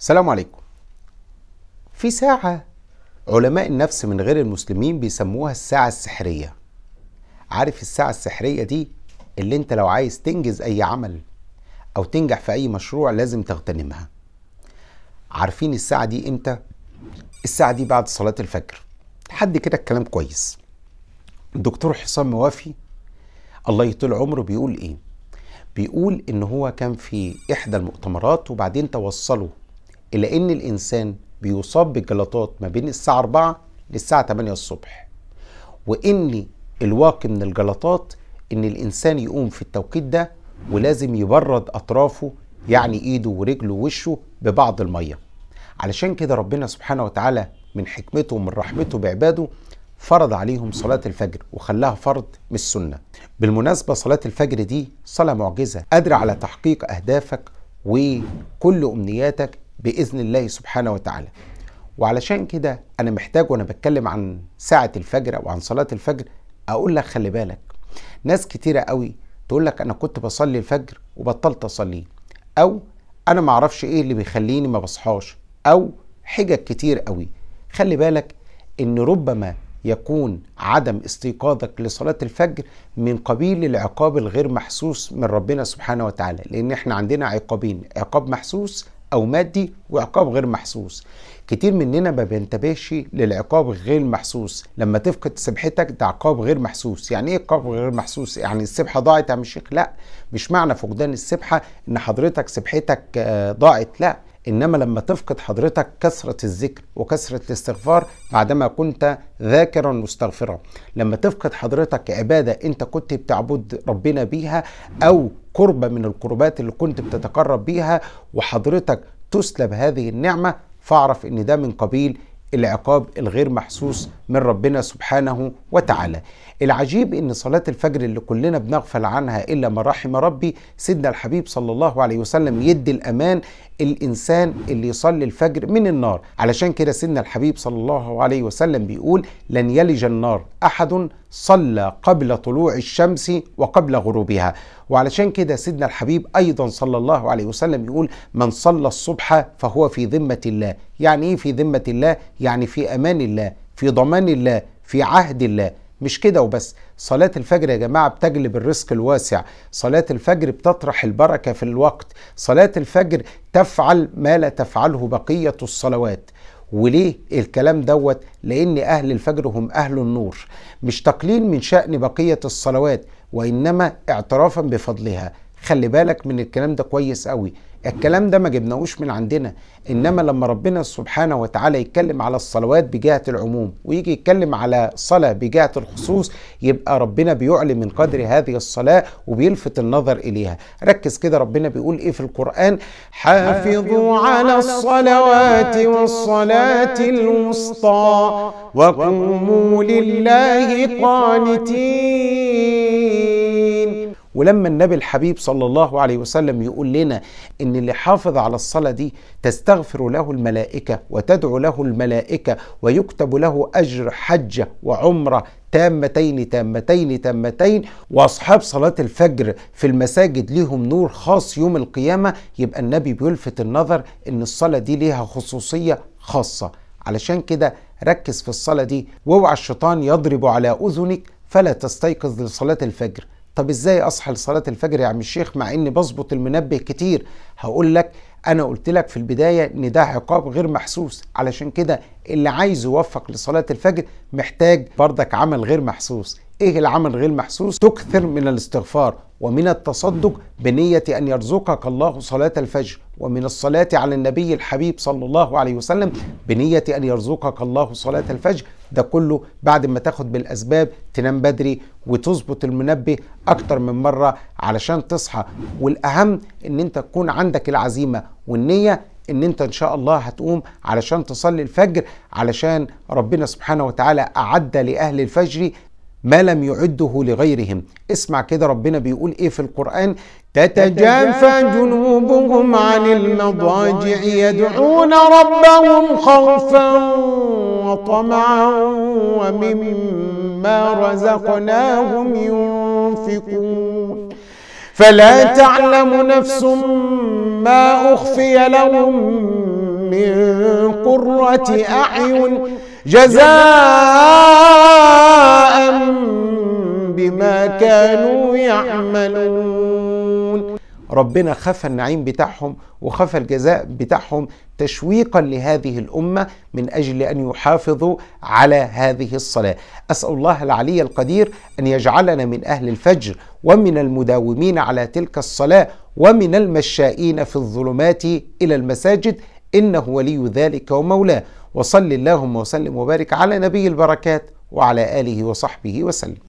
السلام عليكم في ساعة علماء النفس من غير المسلمين بيسموها الساعة السحرية عارف الساعة السحرية دي اللي انت لو عايز تنجز اي عمل او تنجح في اي مشروع لازم تغتنمها عارفين الساعة دي امتى؟ الساعة دي بعد صلاة الفجر حد كده الكلام كويس الدكتور حسام موافي الله يطول عمره بيقول ايه؟ بيقول ان هو كان في احدى المؤتمرات وبعدين توصلوا إلا إن الإنسان بيصاب بالجلطات ما بين الساعة 4 للساعة 8 الصبح وإن الواقي من الجلطات إن الإنسان يقوم في التوقيت ده ولازم يبرد أطرافه يعني إيده ورجله ووشه ببعض المية علشان كده ربنا سبحانه وتعالى من حكمته ومن رحمته بعباده فرض عليهم صلاة الفجر وخلاها فرض من السنة بالمناسبة صلاة الفجر دي صلاة معجزة قادرة على تحقيق أهدافك وكل أمنياتك باذن الله سبحانه وتعالى وعلشان كده انا محتاج وانا بتكلم عن ساعه الفجر او عن صلاه الفجر اقول لك خلي بالك ناس كتيره قوي تقول لك انا كنت بصلي الفجر وبطلت اصليه او انا ما اعرفش ايه اللي بيخليني ما بصحاش او حجج كتير قوي خلي بالك ان ربما يكون عدم استيقاظك لصلاة الفجر من قبيل العقاب الغير محسوس من ربنا سبحانه وتعالى لأن احنا عندنا عقابين عقاب محسوس أو مادي وعقاب غير محسوس كتير مننا ما بينتبهش للعقاب غير محسوس لما تفقد سبحتك ده عقاب غير محسوس يعني ايه عقاب غير محسوس يعني السبحه ضاعت يا عم الشيخ لا مش معنى فقدان السبحه ان حضرتك سبحتك آه، ضاعت لا انما لما تفقد حضرتك كثره الذكر وكثره الاستغفار بعدما كنت ذاكرا مستغفرا لما تفقد حضرتك عباده انت كنت بتعبد ربنا بيها او قربه من القربات اللي كنت بتتقرب بيها وحضرتك تسلب هذه النعمه فاعرف ان ده من قبيل العقاب الغير محسوس من ربنا سبحانه وتعالى العجيب ان صلاة الفجر اللي كلنا بنغفل عنها الا ما رحم ربي سيدنا الحبيب صلى الله عليه وسلم يدي الامان الانسان اللي يصلي الفجر من النار علشان كده سيدنا الحبيب صلى الله عليه وسلم بيقول لن يلج النار احد صلى قبل طلوع الشمس وقبل غروبها وعلشان كده سيدنا الحبيب أيضا صلى الله عليه وسلم يقول من صلى الصبح فهو في ذمة الله يعني إيه في ذمة الله؟ يعني في أمان الله في ضمان الله في عهد الله مش كده وبس صلاة الفجر يا جماعة بتجلب الرزق الواسع صلاة الفجر بتطرح البركة في الوقت صلاة الفجر تفعل ما لا تفعله بقية الصلوات وليه الكلام دوت لان اهل الفجر هم اهل النور مش تقليل من شان بقيه الصلوات وانما اعترافا بفضلها خلي بالك من الكلام ده كويس قوي الكلام ده ما جبناهوش من عندنا انما لما ربنا سبحانه وتعالى يتكلم على الصلوات بجهه العموم ويجي يتكلم على صلاه بجهه الخصوص يبقى ربنا بيعلي من قدر هذه الصلاه وبيلفت النظر اليها ركز كده ربنا بيقول ايه في القران حافظوا على الصلوات والصلاه الوسطى وقوموا لله قانتين ولما النبي الحبيب صلى الله عليه وسلم يقول لنا ان اللي حافظ على الصلاه دي تستغفر له الملائكه وتدعو له الملائكه ويكتب له اجر حجه وعمره تامتين تامتين تامتين واصحاب صلاه الفجر في المساجد ليهم نور خاص يوم القيامه يبقى النبي بيلفت النظر ان الصلاه دي ليها خصوصيه خاصه علشان كده ركز في الصلاه دي واوعى الشيطان يضرب على اذنك فلا تستيقظ لصلاه الفجر طب ازاي اصحى لصلاه الفجر يا عم الشيخ مع اني بظبط المنبه كتير هقول لك انا قلت لك في البدايه ان ده عقاب غير محسوس علشان كده اللي عايز يوفق لصلاه الفجر محتاج بردك عمل غير محسوس ايه العمل غير محسوس تكثر من الاستغفار ومن التصدق بنيه ان يرزقك الله صلاه الفجر ومن الصلاة على النبي الحبيب صلى الله عليه وسلم بنية أن يرزقك الله صلاة الفجر ده كله بعد ما تاخد بالأسباب تنام بدري وتظبط المنبه أكتر من مرة علشان تصحى والأهم أن أنت تكون عندك العزيمة والنية ان انت ان شاء الله هتقوم علشان تصلي الفجر علشان ربنا سبحانه وتعالى اعد لاهل الفجر ما لم يعده لغيرهم اسمع كده ربنا بيقول ايه في القرآن تتجافى جنوبهم عن المضاجع يدعون ربهم خوفا وطمعا ومما رزقناهم ينفقون فلا تعلم نفس ما أخفي لهم من قرة أعين جزاء كانوا يعملون ربنا خفى النعيم بتاعهم وخفى الجزاء بتاعهم تشويقا لهذه الامه من اجل ان يحافظوا على هذه الصلاه. اسال الله العلي القدير ان يجعلنا من اهل الفجر ومن المداومين على تلك الصلاه ومن المشائين في الظلمات الى المساجد انه ولي ذلك ومولاه وصل اللهم وسلم وبارك على نبي البركات وعلى اله وصحبه وسلم.